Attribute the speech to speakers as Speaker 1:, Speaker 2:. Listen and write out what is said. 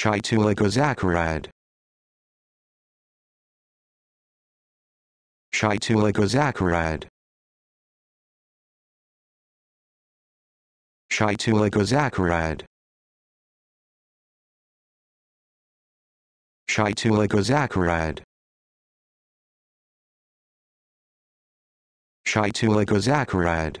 Speaker 1: Chitulagosaccharide. Chitulagosaccharide. Chitulagosaccharide. Chitulagosaccharide. Chitulagosaccharide.